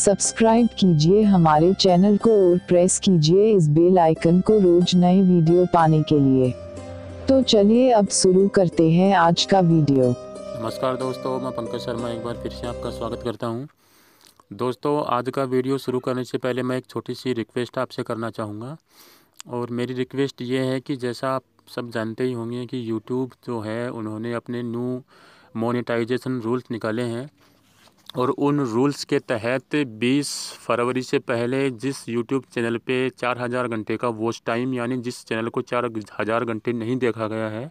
subscribe कीजिए हमारे channel को और प्रेस कीजिए इस बेल आइकन को रोज नए वीडियो पाने के लिए तो चलिए अब शुरू करते हैं आज का वीडियो नमस्कार दोस्तों मैं पंकज शर्मा एक बार फिर से आपका स्वागत करता हूँ दोस्तों आज का वीडियो शुरू करने से पहले मैं एक छोटी सी रिक्वेस्ट आपसे करना चाहूँगा और मेरी रिक्वेस्ट ये है कि जैसा आप सब जानते ही होंगे कि यूट्यूब जो है उन्होंने अपने न्यू मोनेटाइजेशन रूल्स निकाले हैं और उन रूल्स के तहत 20 फरवरी से पहले जिस यूट्यूब चैनल पे 4000 घंटे का वॉच टाइम यानी जिस चैनल को 4000 घंटे नहीं देखा गया है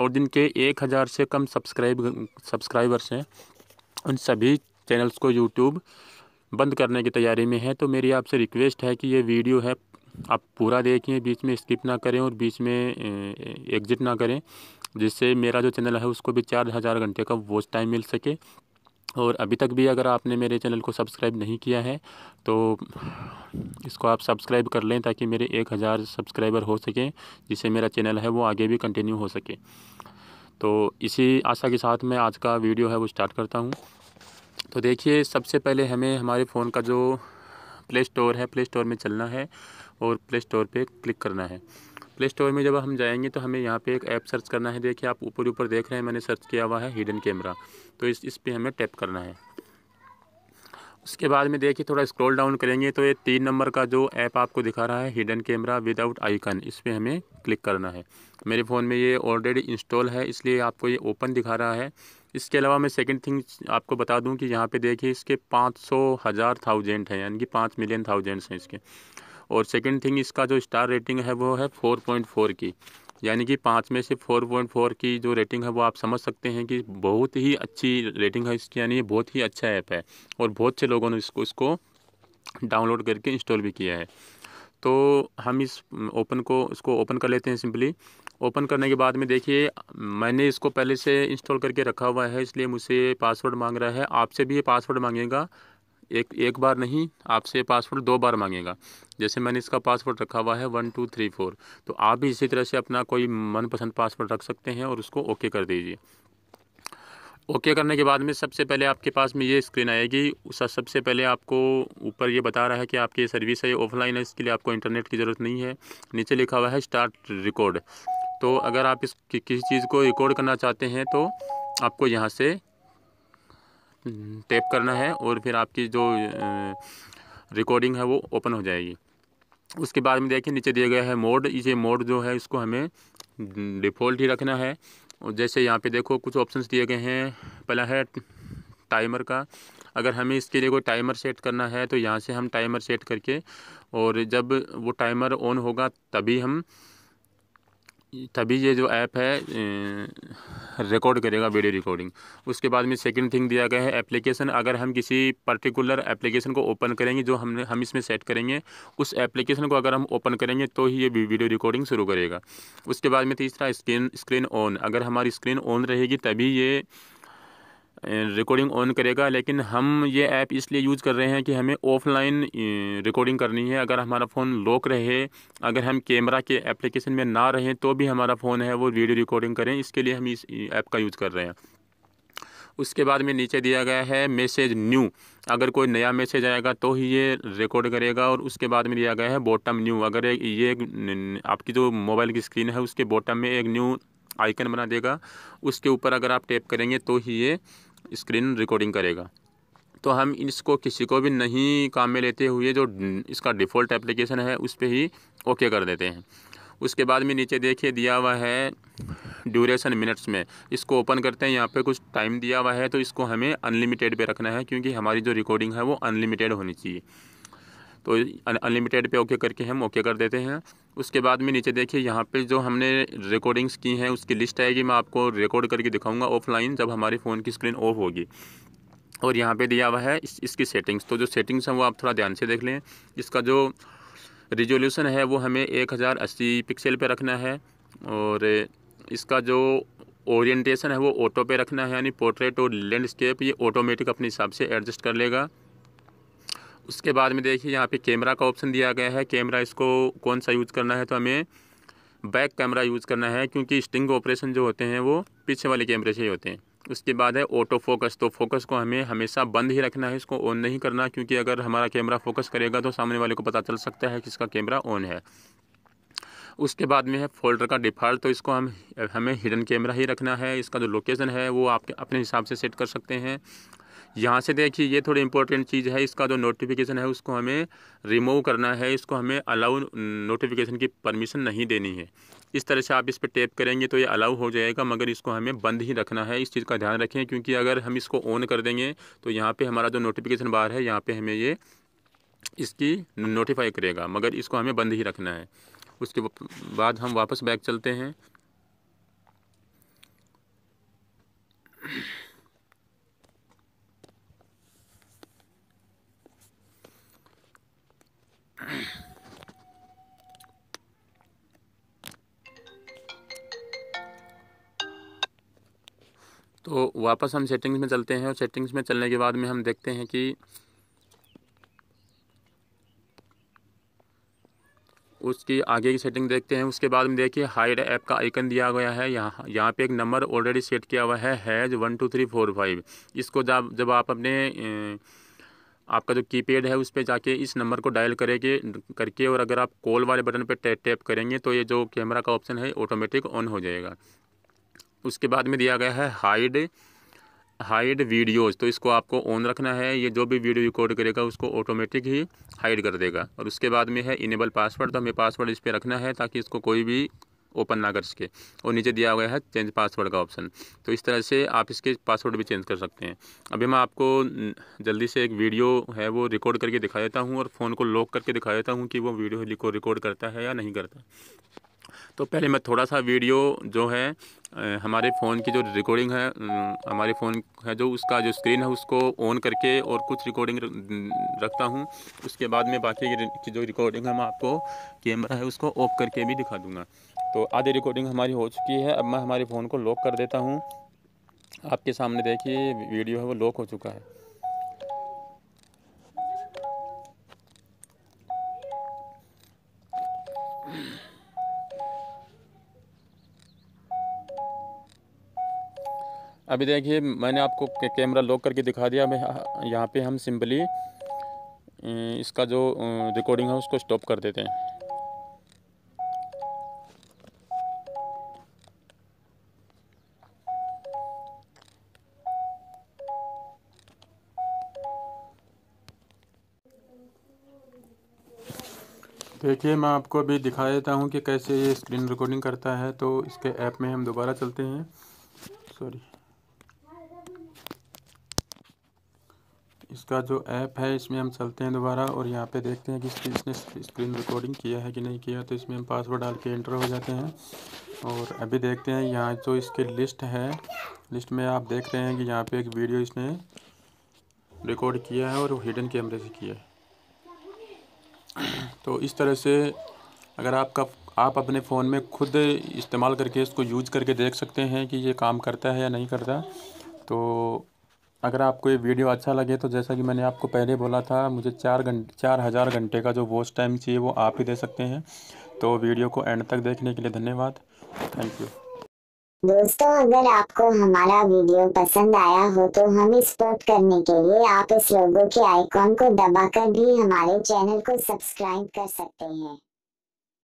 और जिनके 1000 से कम सब्सक्राइब सब्सक्राइबर्स हैं उन सभी चैनल्स को यूट्यूब बंद करने की तैयारी में है तो मेरी आपसे रिक्वेस्ट है कि ये वीडियो है आप पूरा देखिए बीच में स्किप ना करें और बीच में एग्ज़िट ना करें जिससे मेरा जो चैनल है उसको भी चार हज़ार घंटे का वॉच टाइम मिल सके और अभी तक भी अगर आपने मेरे चैनल को सब्सक्राइब नहीं किया है तो इसको आप सब्सक्राइब कर लें ताकि मेरे एक हज़ार सब्सक्राइबर हो सकें जिससे मेरा चैनल है वो आगे भी कंटिन्यू हो सके तो इसी आशा के साथ मैं आज का वीडियो है वो स्टार्ट करता हूँ तो देखिए सबसे पहले हमें हमारे फ़ोन का जो प्ले स्टोर है प्ले स्टोर में चलना है और प्ले स्टोर पर क्लिक करना है प्ले स्टोर में जब हम जाएंगे तो हमें यहाँ पे एक ऐप सर्च करना है देखिए आप ऊपर ऊपर देख रहे हैं मैंने सर्च किया हुआ है हिडन कैमरा तो इस इस पर हमें टैप करना है उसके बाद में देखिए थोड़ा स्क्रॉल डाउन करेंगे तो ये तीन नंबर का जो ऐप आपको दिखा रहा है हिडन कैमरा विदाउट आइकन इस पर हमें क्लिक करना है मेरे फ़ोन में ये ऑलरेडी इंस्टॉल है इसलिए आपको ये ओपन दिखा रहा है इसके अलावा मैं सेकंड थिंग आपको बता दूं कि यहाँ पे देखिए इसके पाँच सौ हज़ार थाउजेंड हैं यानी कि पाँच मिलियन थाउजेंड्स हैं इसके और सेकंड थिंग इसका जो स्टार रेटिंग है वो है फोर पॉइंट फोर की यानी कि पाँच में से फोर पॉइंट फोर की जो रेटिंग है वो आप समझ सकते हैं कि बहुत ही अच्छी रेटिंग है इसकी यानी बहुत ही अच्छा ऐप है और बहुत से लोगों ने इसको इसको डाउनलोड करके इंस्टॉल भी किया है तो हम इस ओपन को इसको ओपन कर लेते हैं सिंपली ओपन करने के बाद में देखिए मैंने इसको पहले से इंस्टॉल करके रखा हुआ है इसलिए मुझसे पासवर्ड मांग रहा है आपसे भी ये पासवर्ड मांगेगा एक एक बार नहीं आपसे पासवर्ड दो बार मांगेगा जैसे मैंने इसका पासवर्ड रखा हुआ है वन टू थ्री फोर तो आप भी इसी तरह से अपना कोई मनपसंद पासवर्ड रख सकते हैं और उसको ओके कर दीजिए ओके करने के बाद में सबसे पहले आपके पास में ये स्क्रीन आएगी उसका सबसे पहले आपको ऊपर ये बता रहा है कि आपकी सर्विस है ये ऑफलाइन है इसके लिए आपको इंटरनेट की ज़रूरत नहीं है नीचे लिखा हुआ है स्टार्ट रिकॉर्ड तो अगर आप इस किसी चीज़ को रिकॉर्ड करना चाहते हैं तो आपको यहाँ से टेप करना है और फिर आपकी जो रिकॉर्डिंग है वो ओपन हो जाएगी उसके बाद में देखिए नीचे दिया गया है मोड ये मोड जो है इसको हमें डिफ़ॉल्ट हम्म, ही रखना है और जैसे यहाँ पे देखो कुछ ऑप्शंस दिए गए हैं पहला है टाइमर का अगर हमें इसके लिए कोई टाइमर सेट करना है तो यहाँ से हम टाइमर सेट करके और जब वो टाइमर ऑन होगा तभी हम तभी ये जो ऐप है रिकॉर्ड करेगा वीडियो रिकॉर्डिंग उसके बाद में सेकंड थिंग दिया गया है एप्लीकेशन अगर हम किसी पर्टिकुलर एप्लीकेशन को ओपन करेंगे जो हमने हम इसमें सेट करेंगे उस एप्लीकेशन को अगर हम ओपन करेंगे तो ही ये वीडियो रिकॉर्डिंग शुरू करेगा उसके बाद में तीसरा स्क्रीन स्क्रीन ऑन अगर हमारी स्क्रीन ऑन रहेगी तभी ये रिकॉर्डिंग ऑन करेगा लेकिन हम ये ऐप इसलिए यूज़ कर रहे हैं कि हमें ऑफलाइन रिकॉर्डिंग करनी है अगर हमारा फ़ोन लॉक रहे अगर हम कैमरा के एप्लीकेशन में ना रहें तो भी हमारा फ़ोन है वो वीडियो रिकॉर्डिंग करें इसके लिए हम इस ऐप का यूज़ कर रहे हैं उसके बाद में नीचे दिया गया है मैसेज न्यू अगर कोई नया मैसेज आएगा तो ही ये रिकॉर्ड करेगा और उसके बाद में दिया गया है बॉटम न्यू अगर ये आपकी जो मोबाइल की स्क्रीन है उसके बॉटम में एक न्यू आइकन बना देगा उसके ऊपर अगर आप टैप करेंगे तो ही ये स्क्रीन रिकॉर्डिंग करेगा तो हम इसको किसी को भी नहीं काम में लेते हुए जो इसका डिफ़ॉल्ट एप्लीकेशन है उस पर ही ओके कर देते हैं उसके बाद में नीचे देखिए दिया हुआ है ड्यूरेशन मिनट्स में इसको ओपन करते हैं यहाँ पे कुछ टाइम दिया हुआ है तो इसको हमें अनलिमिटेड पे रखना है क्योंकि हमारी जो रिकॉर्डिंग है वो अनलिमिटेड होनी चाहिए तो अनलिमिटेड पे ओके करके हम ओके कर देते हैं उसके बाद में नीचे देखिए यहाँ पे जो हमने रिकॉर्डिंग्स की हैं उसकी लिस्ट आएगी मैं आपको रिकॉर्ड करके दिखाऊंगा ऑफलाइन जब हमारे फ़ोन की स्क्रीन ऑफ होगी और यहाँ पे दिया हुआ है इस, इसकी सेटिंग्स तो जो सेटिंग्स हैं वो आप थोड़ा ध्यान से देख लें इसका जो रिजोल्यूशन है वो हमें एक हज़ार अस्सी पिक्सल पर रखना है और इसका जो ओरिएंटेशन है वो ऑटो पे रखना है यानी पोर्ट्रेट और लैंडस्केप ये ऑटोमेटिक अपने हिसाब से एडजस्ट कर लेगा उसके बाद में देखिए यहाँ पे कैमरा का ऑप्शन दिया गया है कैमरा इसको कौन सा यूज़ करना है तो हमें बैक कैमरा यूज़ करना है क्योंकि स्टिंग ऑपरेशन जो होते हैं वो पीछे वाले कैमरे से ही होते हैं उसके बाद है ऑटो फोकस तो फोकस को हमें हमेशा बंद ही रखना है इसको ऑन नहीं करना क्योंकि अगर हमारा कैमरा फोकस करेगा तो सामने वाले को पता चल सकता है कि इसका कैमरा ऑन है उसके बाद में है फोल्डर का डिफ़ॉल्ट तो इसको हम हमें हिडन कैमरा ही रखना है इसका जो लोकेशन है वो आपके अपने हिसाब से सेट कर सकते हैं यहाँ से देखिए ये थोड़ी इंपॉर्टेंट चीज़ है इसका जो नोटिफिकेशन है उसको हमें रिमूव करना है इसको हमें अलाउ नोटिफिकेशन की परमिशन नहीं देनी है इस तरह से आप इस पर टैप करेंगे तो ये अलाउ हो जाएगा मगर इसको हमें बंद ही रखना है इस चीज़ का ध्यान रखें क्योंकि अगर हम इसको ऑन कर देंगे तो यहाँ पर हमारा जो नोटिफिकेशन बार है यहाँ पर हमें ये इसकी नोटिफाई करेगा मगर इसको हमें बंद ही रखना है उसके बाद हम वापस बैक चलते हैं तो वापस हम सेटिंग्स में चलते हैं और सेटिंग्स में चलने के बाद में हम देखते हैं कि उसकी आगे की सेटिंग देखते हैं उसके बाद में देखिए हाइड ऐप का आइकन दिया गया है यहाँ यहाँ पे एक नंबर ऑलरेडी सेट किया हुआ है has one two three four five इसको जब जब आप अपने आपका जो कीपैड है उस पर जाके इस नंबर को डायल करेंगे करके और अगर आप कॉल वाले बटन पर टैप टैप करेंगे तो ये जो कैमरा का ऑप्शन है ऑटोमेटिक ऑन हो जाएगा उसके बाद में दिया गया है हाइड हाइड वीडियोस तो इसको आपको ऑन रखना है ये जो भी वीडियो रिकॉर्ड करेगा उसको ऑटोमेटिक ही हाइड कर देगा और उसके बाद में है इनेबल पासवर्ड तो हमें पासवर्ड इस पर रखना है ताकि इसको कोई भी ओपन ना कर सके और नीचे दिया हुआ है चेंज पासवर्ड का ऑप्शन तो इस तरह से आप इसके पासवर्ड भी चेंज कर सकते हैं अभी मैं आपको जल्दी से एक वीडियो है वो रिकॉर्ड करके दिखा देता हूँ और फ़ोन को लॉक करके दिखा देता हूँ कि वो वीडियो रिकॉर्ड करता है या नहीं करता तो पहले मैं थोड़ा सा वीडियो जो है हमारे फ़ोन की जो रिकॉर्डिंग है हमारे फ़ोन है जो उसका जो स्क्रीन है उसको ऑन करके और कुछ रिकॉर्डिंग रखता हूँ उसके बाद में बाकी की जो रिकॉर्डिंग है मैं आपको कैमरा है उसको ऑफ करके भी दिखा दूँगा तो आधी रिकॉर्डिंग हमारी हो चुकी है अब मैं हमारे फ़ोन को लॉक कर देता हूँ आपके सामने देखिए वीडियो है वो लॉक हो चुका है अभी देखिए मैंने आपको कैमरा लॉक करके दिखा दिया मैं यहाँ पे हम सिंपली अं, इसका जो रिकॉर्डिंग अं, है उसको स्टॉप कर देते हैं देखिए मैं आपको अभी दिखा देता हूँ कि कैसे ये स्क्रीन रिकॉर्डिंग करता है तो इसके ऐप में हम दोबारा चलते हैं सॉरी इसका जो ऐप है इसमें हम चलते हैं दोबारा और यहाँ पे देखते हैं कि इसने स्क्रीन रिकॉर्डिंग किया है कि नहीं किया तो इसमें हम पासवर्ड डाल के एंटर हो जाते हैं और अभी देखते हैं यहाँ जो इसकी लिस्ट है लिस्ट में आप देख रहे हैं कि यहाँ पे एक वीडियो इसने रिकॉर्ड किया है और हिडन कैमरे से किया है तो इस तरह से अगर आपका आप अपने फ़ोन में खुद इस्तेमाल करके इसको यूज करके देख सकते हैं कि ये काम करता है या नहीं करता तो अगर आपको ये वीडियो अच्छा लगे तो जैसा कि मैंने आपको पहले बोला था मुझे चार घंटे चार हज़ार घंटे का जो वॉच टाइम चाहिए वो आप ही दे सकते हैं तो वीडियो को एंड तक देखने के लिए धन्यवाद थैंक यू दोस्तों अगर आपको हमारा वीडियो पसंद आया हो तो हमें सपोर्ट करने के लिए आप इस लोगों के आइकॉन को दबाकर भी हमारे चैनल को सब्सक्राइब कर सकते हैं